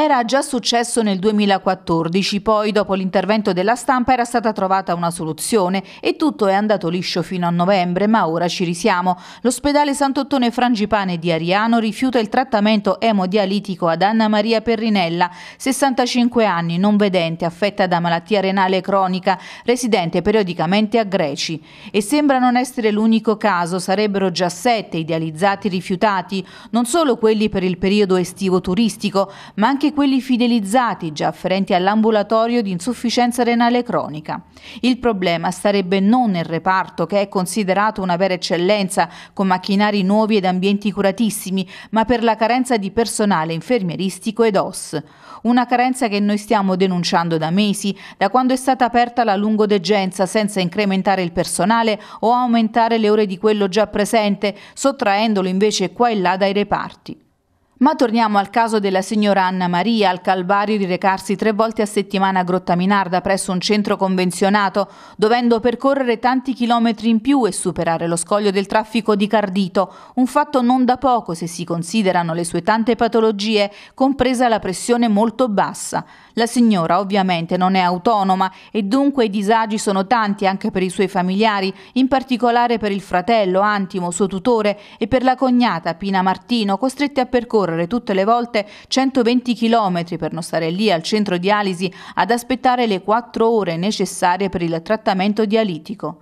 Era già successo nel 2014, poi dopo l'intervento della stampa era stata trovata una soluzione e tutto è andato liscio fino a novembre, ma ora ci risiamo. L'ospedale Sant'Ottone Frangipane di Ariano rifiuta il trattamento emodialitico ad Anna Maria Perrinella, 65 anni, non vedente, affetta da malattia renale cronica, residente periodicamente a Greci. E sembra non essere l'unico caso, sarebbero già sette idealizzati rifiutati, non solo quelli per il periodo estivo turistico, ma anche anche quelli fidelizzati già afferenti all'ambulatorio di insufficienza renale cronica. Il problema starebbe non nel reparto, che è considerato una vera eccellenza, con macchinari nuovi ed ambienti curatissimi, ma per la carenza di personale infermieristico ed OS. Una carenza che noi stiamo denunciando da mesi, da quando è stata aperta la lungodegenza senza incrementare il personale o aumentare le ore di quello già presente, sottraendolo invece qua e là dai reparti. Ma torniamo al caso della signora Anna Maria, al calvario di recarsi tre volte a settimana a Grotta Minarda presso un centro convenzionato, dovendo percorrere tanti chilometri in più e superare lo scoglio del traffico di Cardito, un fatto non da poco se si considerano le sue tante patologie, compresa la pressione molto bassa. La signora ovviamente non è autonoma e dunque i disagi sono tanti anche per i suoi familiari, in particolare per il fratello Antimo, suo tutore, e per la cognata Pina Martino, costrette a percorrere percorrere tutte le volte 120 km per non stare lì al centro dialisi ad aspettare le 4 ore necessarie per il trattamento dialitico.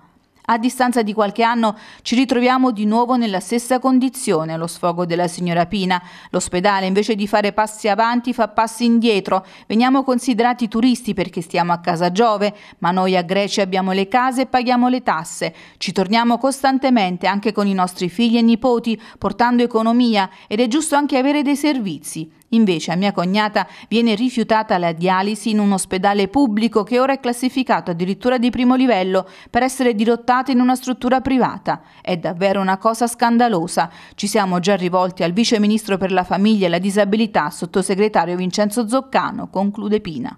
A distanza di qualche anno ci ritroviamo di nuovo nella stessa condizione, allo sfogo della signora Pina. L'ospedale invece di fare passi avanti fa passi indietro. Veniamo considerati turisti perché stiamo a casa Giove, ma noi a Grecia abbiamo le case e paghiamo le tasse. Ci torniamo costantemente anche con i nostri figli e nipoti, portando economia ed è giusto anche avere dei servizi. Invece a mia cognata viene rifiutata la dialisi in un ospedale pubblico che ora è classificato addirittura di primo livello per essere dirottata in una struttura privata. È davvero una cosa scandalosa. Ci siamo già rivolti al vice ministro per la famiglia e la disabilità, sottosegretario Vincenzo Zoccano, conclude Pina.